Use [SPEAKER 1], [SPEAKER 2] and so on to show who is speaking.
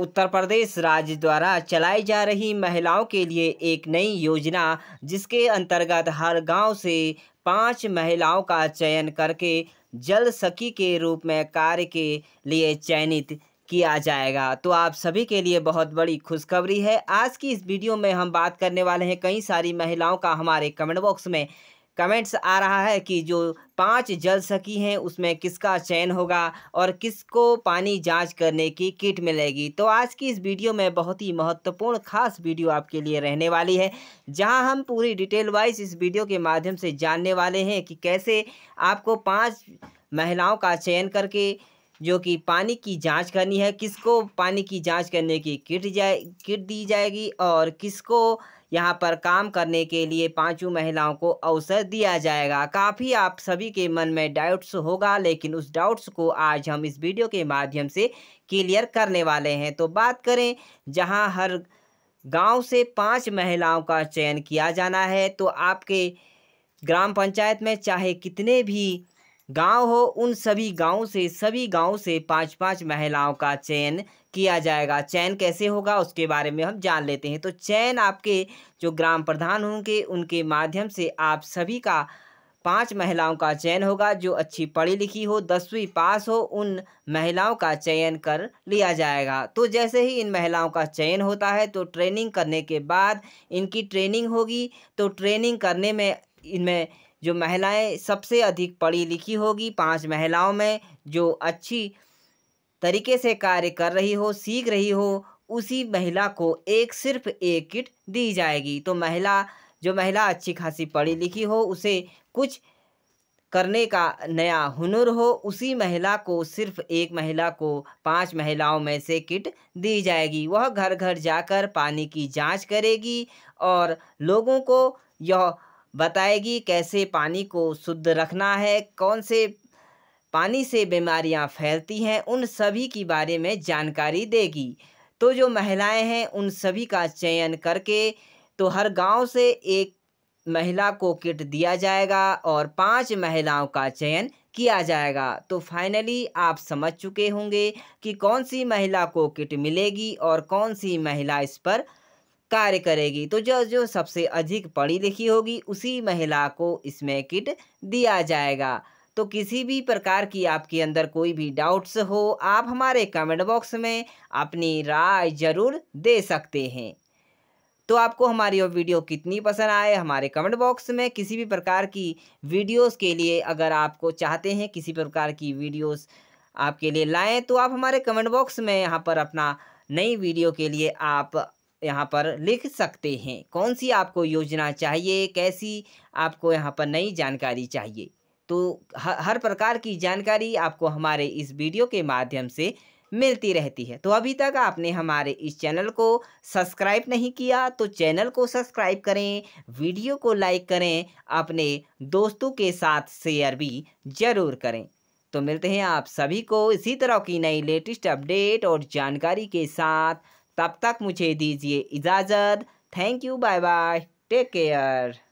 [SPEAKER 1] उत्तर प्रदेश राज्य द्वारा चलाई जा रही महिलाओं के लिए एक नई योजना जिसके अंतर्गत हर गांव से पांच महिलाओं का चयन करके जल सखी के रूप में कार्य के लिए चयनित किया जाएगा तो आप सभी के लिए बहुत बड़ी खुशखबरी है आज की इस वीडियो में हम बात करने वाले हैं कई सारी महिलाओं का हमारे कमेंट बॉक्स में कमेंट्स आ रहा है कि जो पांच जल सखी हैं उसमें किसका चयन होगा और किसको पानी जांच करने की किट मिलेगी तो आज की इस वीडियो में बहुत ही महत्वपूर्ण खास वीडियो आपके लिए रहने वाली है जहां हम पूरी डिटेल वाइज इस वीडियो के माध्यम से जानने वाले हैं कि कैसे आपको पांच महिलाओं का चयन करके जो कि पानी की जांच करनी है किसको पानी की जांच करने की किट जाए किट दी जाएगी और किसको यहाँ पर काम करने के लिए पांचों महिलाओं को अवसर दिया जाएगा काफ़ी आप सभी के मन में डाउट्स होगा लेकिन उस डाउट्स को आज हम इस वीडियो के माध्यम से क्लियर करने वाले हैं तो बात करें जहाँ हर गांव से पांच महिलाओं का चयन किया जाना है तो आपके ग्राम पंचायत में चाहे कितने भी गांव हो उन सभी गांव से सभी गांव से पांच पांच महिलाओं का चयन किया जाएगा चयन कैसे होगा उसके बारे में हम जान लेते हैं तो चयन आपके जो ग्राम प्रधान होंगे उनके माध्यम से आप सभी का पांच महिलाओं का चयन होगा जो अच्छी पढ़ी लिखी हो दसवीं पास हो उन महिलाओं का चयन कर लिया जाएगा तो जैसे ही इन महिलाओं का चयन होता है तो ट्रेनिंग करने के बाद इनकी ट्रेनिंग होगी तो ट्रेनिंग करने में इनमें जो महिलाएं सबसे अधिक पढ़ी लिखी होगी पांच महिलाओं में जो अच्छी तरीके से कार्य कर रही हो सीख रही हो उसी महिला को एक सिर्फ एक किट दी जाएगी तो महिला जो महिला अच्छी खासी पढ़ी लिखी हो उसे कुछ करने का नया हुनर हो उसी महिला को सिर्फ एक महिला को पांच महिलाओं में से किट दी जाएगी वह घर घर जाकर पानी की जांच करेगी और लोगों को यह बताएगी कैसे पानी को शुद्ध रखना है कौन से पानी से बीमारियां फैलती हैं उन सभी के बारे में जानकारी देगी तो जो महिलाएं हैं उन सभी का चयन करके तो हर गांव से एक महिला को किट दिया जाएगा और पांच महिलाओं का चयन किया जाएगा तो फाइनली आप समझ चुके होंगे कि कौन सी महिला को किट मिलेगी और कौन सी महिला इस पर कार्य करेगी तो जो जो सबसे अधिक पढ़ी लिखी होगी उसी महिला को इसमें किट दिया जाएगा तो किसी भी प्रकार की आपके अंदर कोई भी डाउट्स हो आप हमारे कमेंट बॉक्स में अपनी राय ज़रूर दे सकते हैं तो आपको हमारी वो वीडियो कितनी पसंद आए हमारे कमेंट बॉक्स में किसी भी प्रकार की वीडियोस के लिए अगर आपको चाहते हैं किसी प्रकार की वीडियोस आपके लिए लाएं तो आप हमारे कमेंट बॉक्स में यहाँ पर अपना नई वीडियो के लिए आप यहाँ पर लिख सकते हैं कौन सी आपको योजना चाहिए कैसी आपको यहाँ पर नई जानकारी चाहिए तो हर प्रकार की जानकारी आपको हमारे इस वीडियो के माध्यम से मिलती रहती है तो अभी तक आपने हमारे इस चैनल को सब्सक्राइब नहीं किया तो चैनल को सब्सक्राइब करें वीडियो को लाइक करें अपने दोस्तों के साथ शेयर भी ज़रूर करें तो मिलते हैं आप सभी को इसी तरह की नई लेटेस्ट अपडेट और जानकारी के साथ तब तक मुझे दीजिए इजाज़त thank you bye bye take care